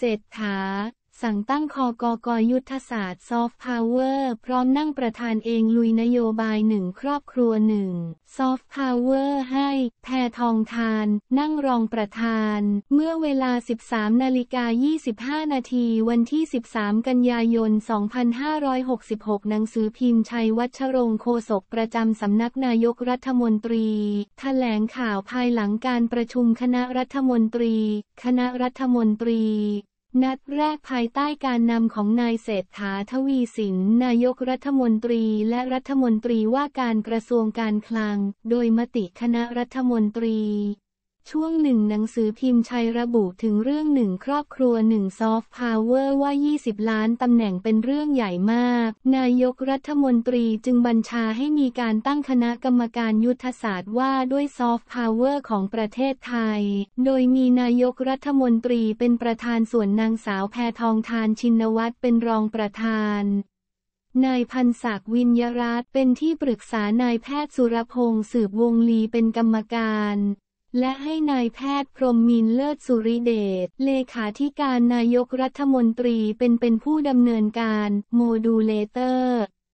เศรษฐา สั่งตั้งคอกกยุทธศาสตร์ซอฟต์พาวเวอร์ พร้อมนั่งประธานเองลุยนโยบายหนึ่งครอบครัวหนึ่งซอฟต์พาวเวอร์ให้ แพทองทาน นั่งรองประธาน เมื่อเวลา 13นาฬิกา25 นาทีวันที่ 13 กันยายน 2566 หนังสือพิมพ์ชัยวัชรงโคศกประจำสำนักนายกรัฐมนตรีแถลงข่าวภายหลังการประชุมคณะรัฐมนตรี คณะรัฐมนตรีนัดแรกภายใต้การนำของนายเศรษฐาทวีสินนายกรัฐมนตรีและรัฐมนตรีว่าการกระทรวงการคลัง โดยมติคณะรัฐมนตรีช่วงหนึ่งหนังสือพิมพ์ชัยระบุถึงเรื่องหนึ่ง ครอบครัวหนึ่งซอฟต์พาวเวอร์ว่า 20 ล้านตำแหน่งเป็นเรื่องใหญ่มาก นายกรัฐมนตรีจึงบัญชาให้มีการตั้งคณะกรรมการยุทธศาสตร์ว่าด้วยซอฟต์พาวเวอร์ของประเทศไทย โดยมีนายกรัฐมนตรีเป็นประธานส่วนนางสาวแพทองทานชินวัตรเป็นรองประธาน นายพันศักดิ์วินยรัตเป็นที่ปรึกษานายแพทย์สุรพงศ์สืบวงลีเป็นกรรมการและให้นายแพทย์พรมมินเลิศสุริเดชเลขาธิการนายกรัฐมนตรีเป็นเป็นผู้ดำเนินการโมดูเลเตอร์